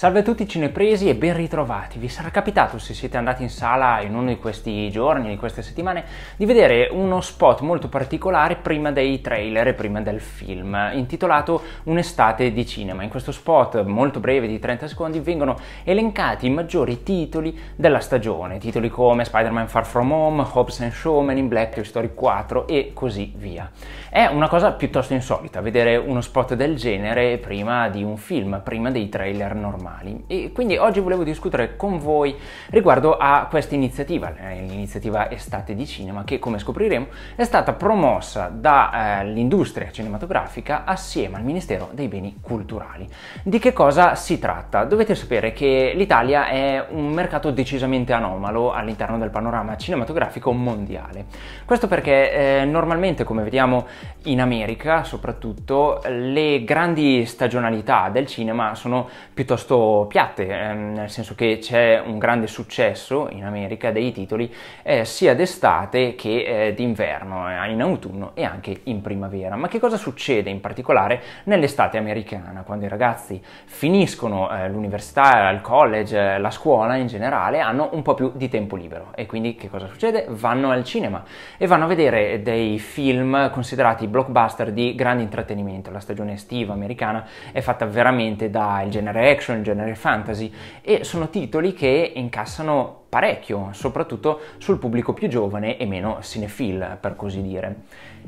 Salve a tutti cinepresi e ben ritrovati. Vi sarà capitato, se siete andati in sala in uno di questi giorni, di queste settimane, di vedere uno spot molto particolare prima dei trailer e prima del film, intitolato Un'estate di cinema. In questo spot molto breve di 30 secondi vengono elencati i maggiori titoli della stagione, titoli come Spider-Man Far From Home, Hobbs and Shaw, Man in Black, Toy Story 4 e così via. È una cosa piuttosto insolita vedere uno spot del genere prima di un film, prima dei trailer normali animali e quindi oggi volevo discutere con voi riguardo a questa iniziativa, l'iniziativa Estate di Cinema che come scopriremo è stata promossa dall'industria eh, cinematografica assieme al Ministero dei Beni Culturali. Di che cosa si tratta? Dovete sapere che l'Italia è un mercato decisamente anomalo all'interno del panorama cinematografico mondiale. Questo perché eh, normalmente come vediamo in America soprattutto le grandi stagionalità del cinema sono piuttosto piatte, ehm, nel senso che c'è un grande successo in America dei titoli eh, sia d'estate che eh, d'inverno, eh, in autunno e anche in primavera. Ma che cosa succede in particolare nell'estate americana, quando i ragazzi finiscono eh, l'università, il college, eh, la scuola in generale, hanno un po' più di tempo libero e quindi che cosa succede? Vanno al cinema e vanno a vedere dei film considerati blockbuster di grande intrattenimento. La stagione estiva americana è fatta veramente dal genere action, genere fantasy e sono titoli che incassano parecchio, soprattutto sul pubblico più giovane e meno cinefil, per così dire.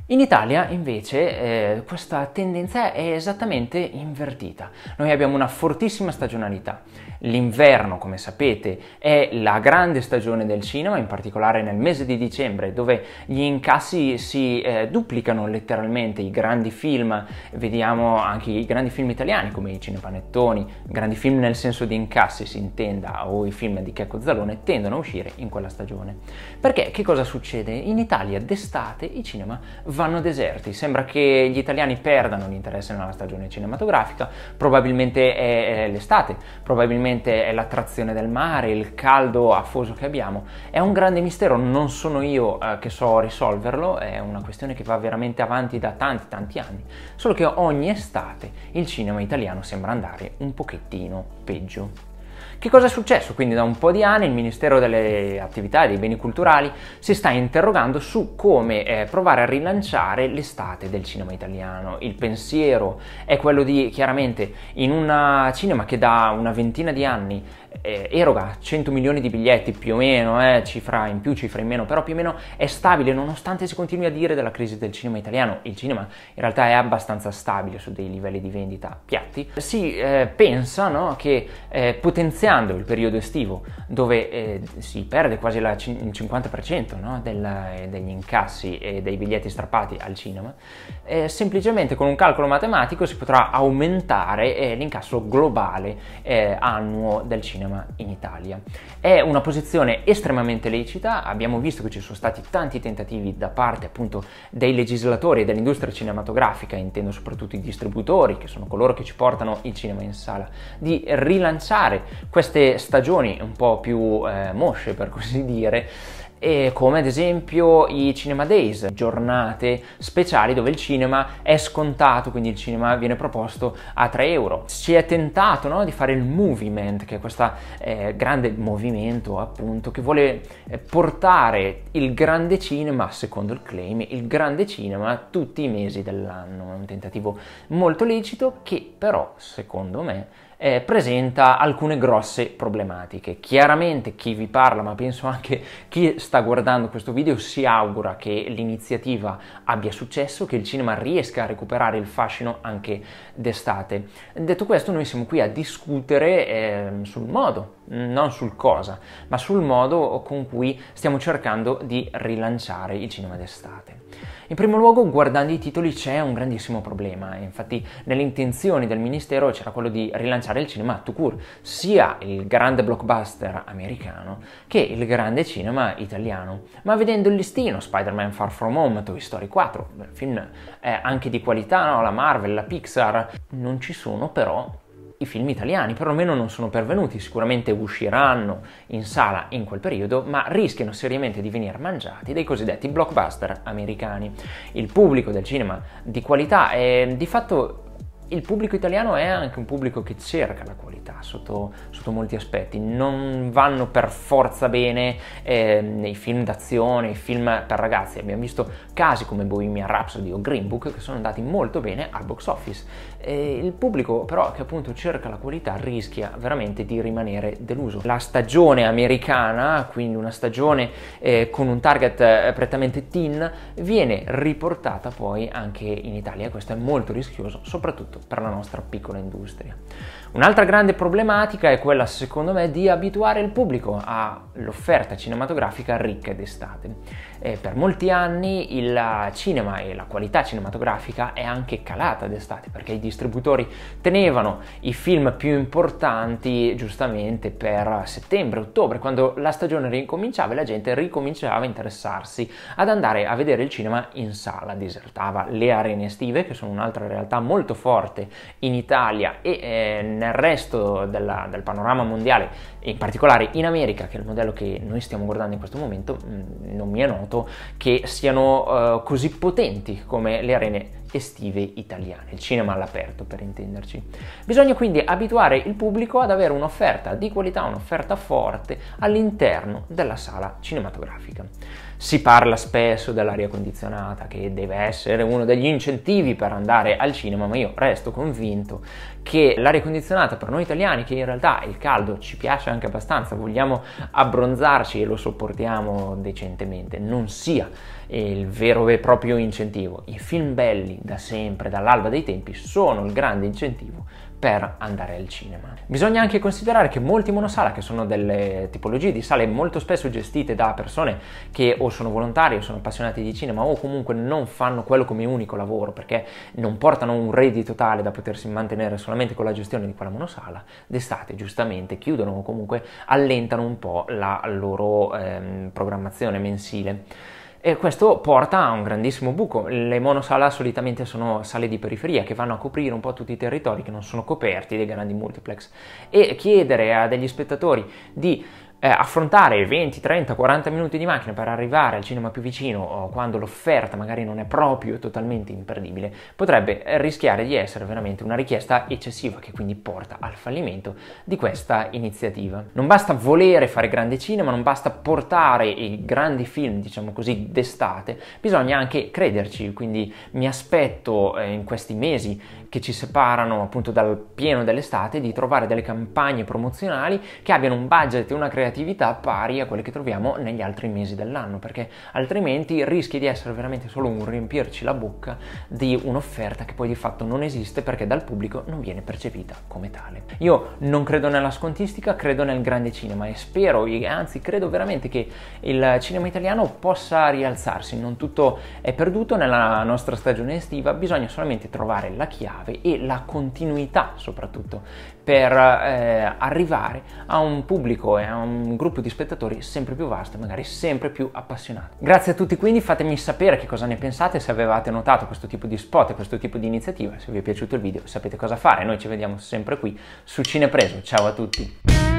In Italia invece eh, questa tendenza è esattamente invertita. Noi abbiamo una fortissima stagionalità. L'inverno, come sapete, è la grande stagione del cinema, in particolare nel mese di dicembre, dove gli incassi si eh, duplicano letteralmente. I grandi film, vediamo anche i grandi film italiani come i cinepanettoni, grandi film nel senso di incassi si intenda, o i film di Checco Zalone, tendono a uscire in quella stagione. Perché che cosa succede? In Italia d'estate i cinema vanno deserti. Sembra che gli italiani perdano l'interesse nella stagione cinematografica, probabilmente è l'estate, probabilmente è l'attrazione del mare, il caldo afoso che abbiamo. È un grande mistero, non sono io eh, che so risolverlo, è una questione che va veramente avanti da tanti tanti anni, solo che ogni estate il cinema italiano sembra andare un pochettino peggio. Che cosa è successo? Quindi da un po' di anni il Ministero delle Attività e dei Beni Culturali si sta interrogando su come eh, provare a rilanciare l'estate del cinema italiano. Il pensiero è quello di chiaramente in un cinema che da una ventina di anni eh, eroga 100 milioni di biglietti più o meno, eh, cifra in più, cifra in meno, però più o meno è stabile nonostante si continui a dire della crisi del cinema italiano. Il cinema in realtà è abbastanza stabile su dei livelli di vendita piatti. Si eh, pensa no, che eh, potenziando il periodo estivo, dove eh, si perde quasi il 50% no, del, eh, degli incassi e dei biglietti strappati al cinema, semplicemente con un calcolo matematico si potrà aumentare l'incasso globale annuo del cinema cinema in Italia. È una posizione estremamente lecita, abbiamo visto che ci sono stati tanti tentativi da parte appunto dei legislatori e dell'industria cinematografica, intendo soprattutto i distributori, che sono coloro che ci portano il cinema in sala, di rilanciare queste stagioni un po' più eh, mosce per così dire come ad esempio i Cinema Days, giornate speciali dove il cinema è scontato, quindi il cinema viene proposto a 3 euro. Si è tentato no, di fare il movement, che è questo eh, grande movimento appunto che vuole eh, portare il grande cinema, secondo il claim, il grande cinema tutti i mesi dell'anno. un tentativo molto lecito che però, secondo me, eh, presenta alcune grosse problematiche. Chiaramente chi vi parla, ma penso anche chi sta guardando questo video, si augura che l'iniziativa abbia successo, che il cinema riesca a recuperare il fascino anche d'estate. Detto questo, noi siamo qui a discutere eh, sul modo, non sul cosa, ma sul modo con cui stiamo cercando di rilanciare il cinema d'estate. In primo luogo, guardando i titoli c'è un grandissimo problema, infatti nelle intenzioni del Ministero c'era quello di rilanciare pensare al cinema to court, sia il grande blockbuster americano che il grande cinema italiano. Ma vedendo il listino, Spider-Man Far From Home, Toy Story 4, film eh, anche di qualità, no? la Marvel, la Pixar, non ci sono però i film italiani, perlomeno non sono pervenuti, sicuramente usciranno in sala in quel periodo, ma rischiano seriamente di venire mangiati dai cosiddetti blockbuster americani. Il pubblico del cinema di qualità è di fatto il pubblico italiano è anche un pubblico che cerca la qualità sotto, sotto molti aspetti. Non vanno per forza bene eh, nei film d'azione, i film per ragazzi. Abbiamo visto casi come Bohemian Rhapsody o Green Book che sono andati molto bene al box office. Eh, il pubblico però che appunto cerca la qualità rischia veramente di rimanere deluso. La stagione americana, quindi una stagione eh, con un target eh, prettamente teen, viene riportata poi anche in Italia. Questo è molto rischioso, soprattutto per la nostra piccola industria. Un'altra grande problematica è quella, secondo me, di abituare il pubblico all'offerta cinematografica ricca d'estate. E per molti anni il cinema e la qualità cinematografica è anche calata d'estate perché i distributori tenevano i film più importanti giustamente per settembre, ottobre, quando la stagione ricominciava e la gente ricominciava a interessarsi ad andare a vedere il cinema in sala, disertava le arene estive che sono un'altra realtà molto forte forte in Italia e eh, nel resto della, del panorama mondiale, in particolare in America, che è il modello che noi stiamo guardando in questo momento, mh, mm, non mi è noto che siano eh, così potenti come le arene estive italiane, il cinema all'aperto per intenderci. Bisogna quindi abituare il pubblico ad avere un'offerta di qualità, un'offerta forte all'interno della sala cinematografica. Si parla spesso dell'aria condizionata, che deve essere uno degli incentivi per andare al cinema, ma io resto convinto che l'aria condizionata per noi italiani, che in realtà il caldo ci piace anche abbastanza, vogliamo abbronzarci e lo sopportiamo decentemente, non sia il vero e proprio incentivo. I film belli da sempre, dall'alba dei tempi, sono il grande incentivo per andare al cinema. Bisogna anche considerare che molti monosala, che sono delle tipologie di sale molto spesso gestite da persone che o sono volontari o sono appassionati di cinema o comunque non fanno quello come unico lavoro perché non portano un reddito tale da potersi mantenere solamente con la gestione di quella monosala, d'estate giustamente chiudono o comunque allentano un po' la loro ehm, programmazione mensile e questo porta a un grandissimo buco. Le monosala solitamente sono sale di periferia che vanno a coprire un po' tutti i territori che non sono coperti dai grandi multiplex e chiedere a degli spettatori di eh, affrontare 20, 30, 40 minuti di macchina per arrivare al cinema più vicino quando l'offerta magari non è proprio totalmente imperdibile, potrebbe rischiare di essere veramente una richiesta eccessiva che quindi porta al fallimento di questa iniziativa. Non basta volere fare grande cinema, non basta portare i grandi film, diciamo così, d'estate, bisogna anche crederci, quindi mi aspetto eh, in questi mesi che ci separano appunto dal pieno dell'estate di trovare delle campagne promozionali che abbiano un budget e una creatività creatività pari a quelle che troviamo negli altri mesi dell'anno, perché altrimenti rischi di essere veramente solo un riempirci la bocca di un'offerta che poi di fatto non esiste perché dal pubblico non viene percepita come tale. Io non credo nella scontistica, credo nel grande cinema e spero, anzi credo veramente che il cinema italiano possa rialzarsi, non tutto è perduto nella nostra stagione estiva, bisogna solamente trovare la chiave e la continuità soprattutto per eh, arrivare a un pubblico e a un gruppo di spettatori sempre più vasto e magari sempre più appassionato. Grazie a tutti quindi, fatemi sapere che cosa ne pensate, se avevate notato questo tipo di spot e questo tipo di iniziativa, se vi è piaciuto il video sapete cosa fare, noi ci vediamo sempre qui su Cinepreso, ciao a tutti!